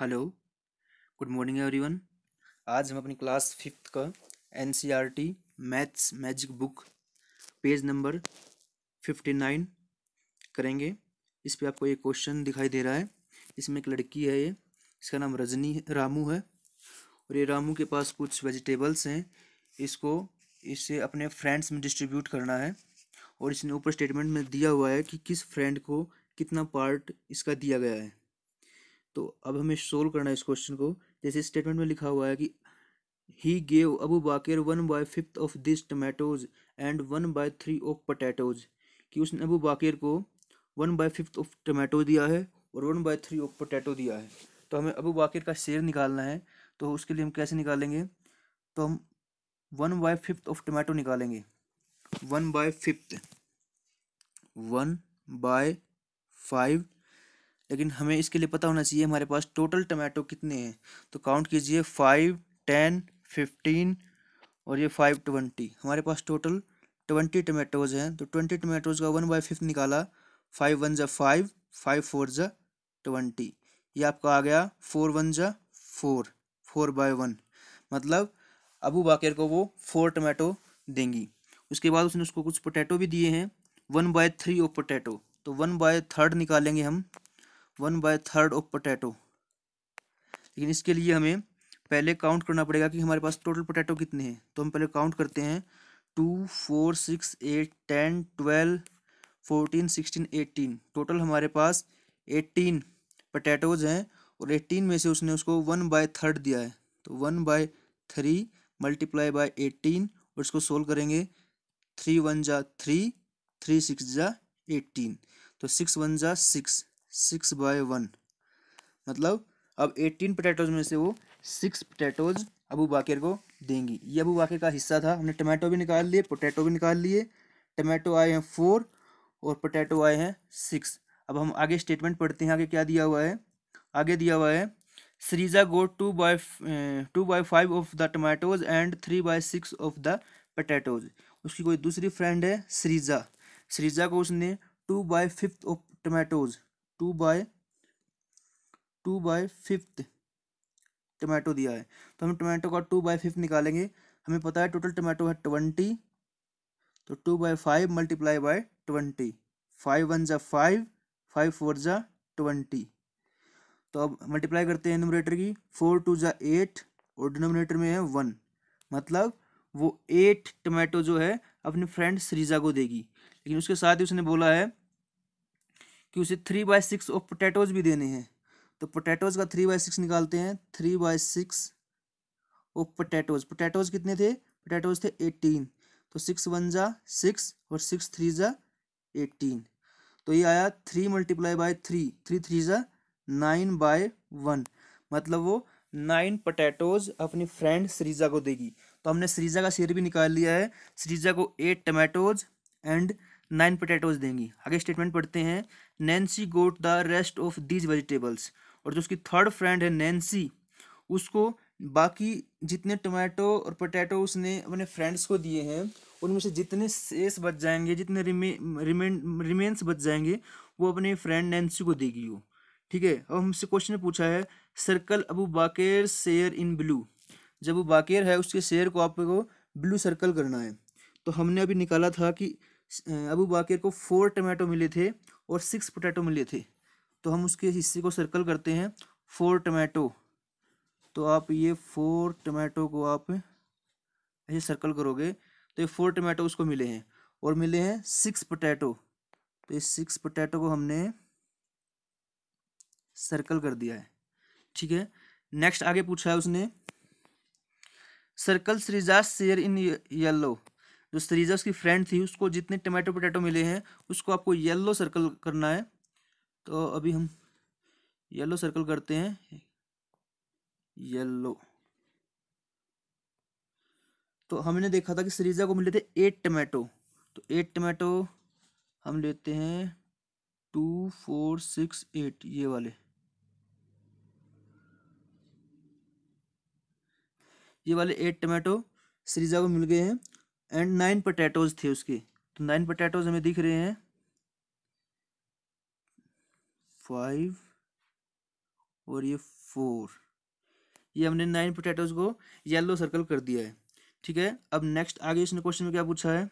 Hello good morning everyone आज हम अपनी क्लास फिफ्थ का N C R T maths magic book page number fifty nine करेंगे इस पे आपको एक क्वेश्चन दिखाई दे रहा है इसमें एक लड़की है ये इसका नाम रजनी रामू है और ये रामू के पास कुछ वेजिटेबल्स हैं इसको इसे अपने फ्रेंड्स में डिस्ट्रीब्यूट करना है और इसने ऊपर स्टेटमेंट में दिया हुआ है कि किस फ्रेंड को कितना पार्ट इसका दिया गया है तो अब हमें सोल्व करना है इस क्वेश्चन को जैसे स्टेटमेंट में लिखा हुआ है कि he gave Abu Bakar one by fifth of this tomatoes and one by three of potatoes कि उसने अबू बाकर को one by fifth of tomato दिया है और one by three of potato दिया है तो हमें अबू बाकर का शेयर निकालना है तो उसके लिए हम कैसे निकालेंगे तो हम one by fifth of tomato निकालेंगे one by fifth one by five लेकिन हमें इसके लिए पता होना चाहिए हमारे पास टोटल टमाटो कितने हैं तो काउंट कीजिए फाइव टेन फिफ्टीन और ये फाइव ट्वेंटी हमारे पास टोटल ट्वेंटी टमाटोज़ हैं तो ट्वेंटी टमाटोज़ का वन बाई फिफ्थ निकाला फाइव वन ज़ा फाइव फाइव फोर ज़ा ट्वेंटी ये आपका आ गया फोर वन ज़ा फोर फोर बाय वन मतलब अबू बाकर को वो फोर टमाटो देंगी उसके बाद उसने उसको कुछ पोटैटो भी दिए हैं one by three of potato तो वन बाय थर्ड निकालेंगे हम one by third of potato लेकिन इसके लिए हमें पहले काउंट करना पड़ेगा कि हमारे पास टोटल पोटैटो कितने हैं तो हम पहले काउंट करते हैं two four six eight ten twelve fourteen sixteen eighteen total हमारे पास एट्टीन पटैटोज हैं और एट्टीन में से उसने उसको वन बाय थर्ड दिया है तो one by three multiply by eighteen और इसको सोल्व करेंगे थ्री वन जा थ्री थ्री सिक्स जा एटीन तो सिक्स वन जा सिक्स सिक्स बाय वन मतलब अब एटीन पटेटोज में से वो सिक्स पटेटोज अबू बाकर को देंगी ये अबू बाकर का हिस्सा था हमने टमाटो भी निकाल लिए पोटैटो भी निकाल लिए टमाटो आए हैं फोर और पोटैटो आए हैं सिक्स अब हम आगे स्टेटमेंट पढ़ते हैं आगे क्या दिया हुआ है आगे दिया हुआ है Sarija got two by two by five of the tomatoes and three by six of the potatoes उसकी कोई दूसरी फ्रेंड है सरीजा सरीजा को उसने two by fifth of tomatoes two by two by fifth tomato दिया है तो हम टमाटो का टू बाय फिफ्थ निकालेंगे हमें पता है टोटल टमाटो है ट्वेंटी तो two by five multiply by twenty five one ज़ा फाइव फाइव फोर ज़ा ट्वेंटी तो अब मल्टीप्लाई करते हैं नोमिनेटर की फोर टू ज़ा एट और डिनोमिनेटर में है वन मतलब वो एट टमाटो जो है अपने फ्रेंड सरीजा को देगी लेकिन उसके साथ ही उसने बोला है कि उसे three by six of potatoes भी देने हैं तो पोटैटोज का थ्री बाय सिक्स निकालते हैं three by six of potatoes potatoes कितने थे पोटैटोज थे एटीन तो सिक्स वन जा सिक्स और सिक्स थ्री जा एटीन तो ये आया three multiply by three three three ज़ा नाइन बाय वन मतलब वो नाइन पोटैटोज अपनी फ्रेंड सरीजा को देगी तो हमने सरीजा का शेयर भी निकाल लिया है सरीजा को eight tomatoes and nine potatoes देंगी आगे स्टेटमेंट पढ़ते हैं Nancy got the rest of these vegetables और जो उसकी थर्ड फ्रेंड है नैन्सी उसको बाकी जितने टोमेटो और पोटैटो उसने अपने फ्रेंड्स को दिए हैं उनमें से जितने शेष बच जाएंगे जितने रिमे रिमेन्स बच जाएंगे वो अपने फ्रेंड नैन्सी को देगी वो ठीक है अब हमसे क्वेश्चन पूछा है circle Abu Baker share in blue जब वो बाकेर है उसके शेयर को आपको ब्लू सर्कल करना है तो हमने अभी निकाला था कि अबू बाकेर को फोर टमाटो मिले थे और सिक्स पोटैटो मिले थे तो हम उसके हिस्से को सर्कल करते हैं फोर टमाटो तो आप ये फोर टमाटो को आप ऐसे सर्कल करोगे तो ये फोर टमाटो उसको मिले हैं और मिले हैं सिक्स पोटैटो तो ये सिक्स पोटैटो को हमने सर्कल कर दिया है ठीक है नेक्स्ट आगे पूछा है उसने circle Shreeja share in yellow जो सरीजा उसकी फ्रेंड थी उसको जितने टमाटो पोटैटो मिले हैं उसको आपको येलो सर्कल करना है तो अभी हम येलो सर्कल करते हैं येलो तो हमने देखा था कि सरीजा को मिले थे एट टमाटो तो एट टमाटो हम लेते हैं टू फोर सिक्स एट ये वाले ये वाले एट टमाटो सरीजा को मिल गए हैं एंड नाइन पटेटोज थे उसके तो नाइन पटेटोज हमें दिख रहे हैं फाइव और ये फोर ये हमने नाइन पोटैटोज़ को येलो सर्कल कर दिया है ठीक है अब नेक्स्ट आगे इसने क्वेश्चन में क्या पूछा है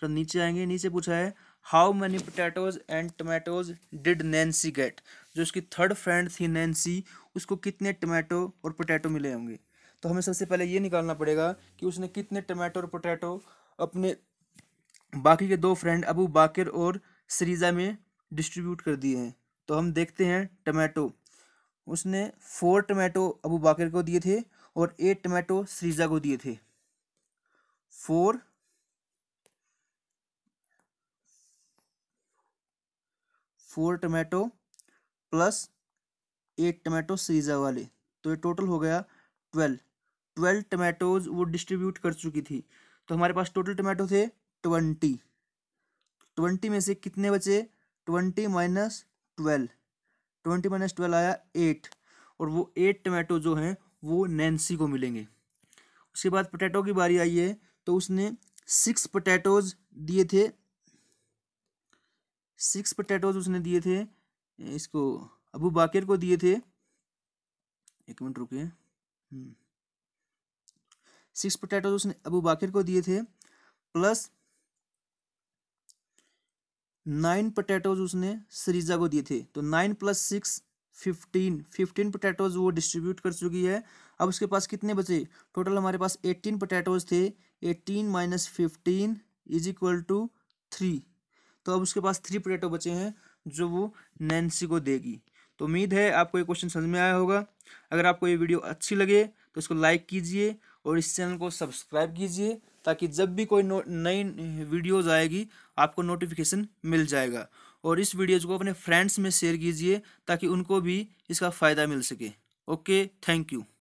तो नीचे आएंगे नीचे पूछा है how many potatoes and tomatoes did Nancy get जो उसकी थर्ड फ्रेंड थी नैन्सी उसको कितने टमाटो और पोटैटो मिले होंगे तो हमें सबसे पहले ये निकालना पड़ेगा कि उसने कितने टमाटो और पोटैटो अपने बाकी के दो फ्रेंड अबू बाकर और सरीजा में डिस्ट्रीब्यूट कर दिए हैं तो हम देखते हैं टमाटो उसने फोर टमाटो अबू बाकर को दिए थे और एट टमाटो सरीजा को दिए थे four four tomato plus eight tomato Sarija वाले तो ये टोटल हो गया ट्वेल्व ट्वेल्व टमेटोज वो डिस्ट्रीब्यूट कर चुकी थी तो हमारे पास टोटल टमाटो थे ट्वेंटी ट्वेंटी में से कितने बचे twenty minus twelve twenty minus twelve आया एट और वो एट टमाटो जो हैं वो नैन्सी को मिलेंगे उसके बाद पोटैटो की बारी आई है तो उसने सिक्स पोटैटोज दिए थे सिक्स पोटैटोज उसने दिए थे इसको अबू बाकर को दिए थे एक मिनट रुके हम्म। सिक्स पोटैटो उसने अबू बाकर को दिए थे प्लस नाइन पोटैटोज उसने सरीजा को दिए थे तो nine plus six fifteen fifteen potatoes वो डिस्ट्रीब्यूट कर चुकी है अब उसके पास कितने बचे टोटल हमारे पास एटीन पोटैटोज थे eighteen minus fifteen is equal to three तो अब उसके पास थ्री पोटैटो बचे हैं जो वो नैन्सी को देगी तो उम्मीद है आपको ये क्वेश्चन समझ में आया होगा अगर आपको ये वीडियो अच्छी लगे तो इसको लाइक कीजिए और इस चैनल को सब्सक्राइब कीजिए ताकि जब भी कोई नई वीडियोज़ आएगी आपको नोटिफिकेशन मिल जाएगा और इस वीडियोज़ को अपने फ्रेंड्स में शेयर कीजिए ताकि उनको भी इसका फ़ायदा मिल सके ओके थैंक यू